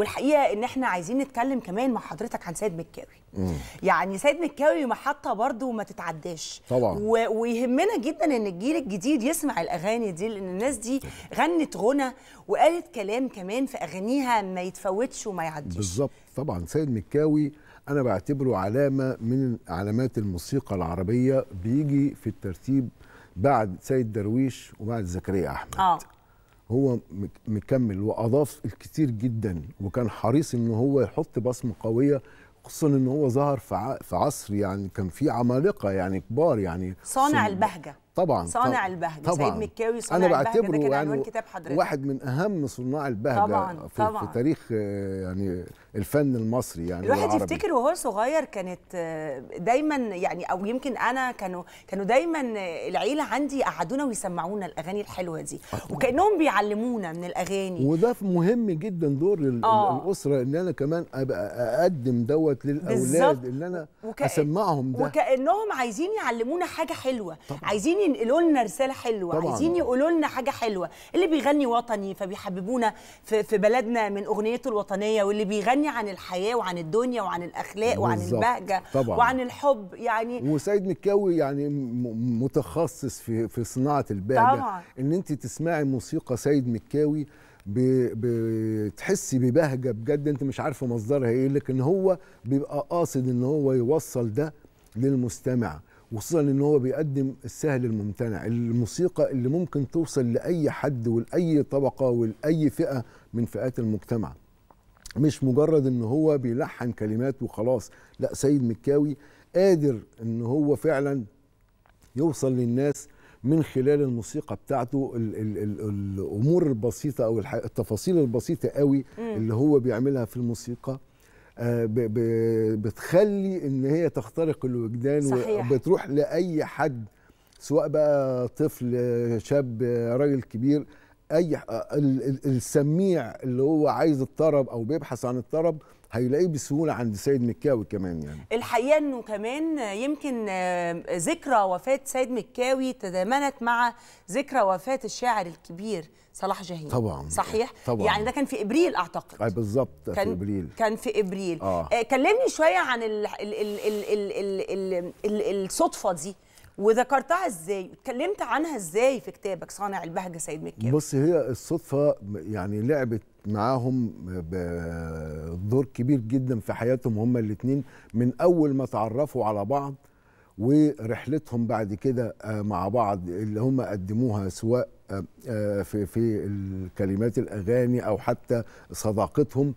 والحقيقه ان احنا عايزين نتكلم كمان مع حضرتك عن سيد مكاوي يعني سيد مكاوي محطه برضو ما تتعداش طبعا و... ويهمنا جدا ان الجيل الجديد يسمع الاغاني دي لان الناس دي غنت غنى وقالت كلام كمان في اغانيها ما يتفوتش وما يعديش بالظبط طبعا سيد مكاوي انا بعتبره علامه من علامات الموسيقى العربيه بيجي في الترتيب بعد سيد درويش وبعد زكريا احمد آه. هو مكمل واضاف الكثير جدا وكان حريص ان هو يحط بصمه قويه خصوصا ان هو ظهر في عصر يعني كان في عمالقه يعني كبار يعني صانع البهجه طبعا صانع طبعاً البهجه طبعاً سيد مكاوي صانع أنا بعتبره البهجه ده كان عنوان يعني كتاب حضرتك واحد من اهم صناع البهجه طبعاً في, طبعاً في تاريخ يعني الفن المصري يعني الواحد يفتكر وهو صغير كانت آه، دايما يعني او يمكن انا كانوا كانوا دايما آه، العيله عندي قعدونا ويسمعونا الاغاني الحلوه دي وكانهم بيعلمونا من الاغاني وده مهم جدا دور آه. الاسره ان انا كمان ابقى اقدم دوت للاولاد ان انا وكأن اسمعهم ده وكانهم عايزين يعلمونا حاجه حلوه طبعاً. عايزين عايزين ينقلوا لنا رساله حلوه طبعاً. عايزين يقولوا لنا حاجه حلوه اللي بيغني وطني فبيحببونا في, في بلدنا من اغنيته الوطنيه واللي بيغني عن الحياه وعن الدنيا وعن الاخلاق وعن بالزبط. البهجه طبعاً. وعن الحب يعني وسيد مكاوي يعني متخصص في في صناعه البهجه طبعاً. ان انت تسمعي موسيقى سيد مكاوي بتحسي ببهجه بجد انت مش عارفه مصدرها ايه لكن هو بيبقى قاصد ان هو يوصل ده للمستمع وخصوصا ان هو بيقدم السهل الممتنع الموسيقى اللي ممكن توصل لاي حد ولاي طبقه ولاي فئه من فئات المجتمع مش مجرد ان هو بيلحن كلمات وخلاص لا سيد مكاوي قادر ان هو فعلا يوصل للناس من خلال الموسيقى بتاعته الـ الـ الـ الامور البسيطه او التفاصيل البسيطه قوي اللي هو بيعملها في الموسيقى آه، بتخلي ان هي تخترق الوجدان صحيح. وبتروح لاي حد سواء بقى طفل شاب راجل كبير اي آه، السميع اللي هو عايز الطرب او بيبحث عن الطرب هيلاقيه بسهوله عند سيد مكاوي كمان يعني الحقيقه انه كمان يمكن آه، ذكرى وفاه سيد مكاوي تزامنت مع ذكرى وفاه الشاعر الكبير صلاح جاهين طبعا صحيح طبعا يعني ده كان في ابريل اعتقد اي بالظبط في ابريل كان في ابريل آه. آه، كلمني شويه عن الـ الـ الـ الـ الـ الـ الـ الـ الصدفه دي وذكرتها ازاي اتكلمت عنها ازاي في كتابك صانع البهجه سيد مكي بص هي الصدفه يعني لعبت معاهم دور كبير جدا في حياتهم هما الاثنين من اول ما تعرفوا على بعض ورحلتهم بعد كده آه، مع بعض اللي هم قدموها سواء آه، آه، في في الكلمات الاغاني او حتى صداقتهم